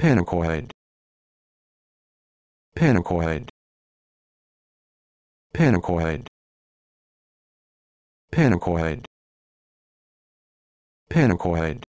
Panacoid. Panacoid. Panacoid. Panacoid. Panacoid.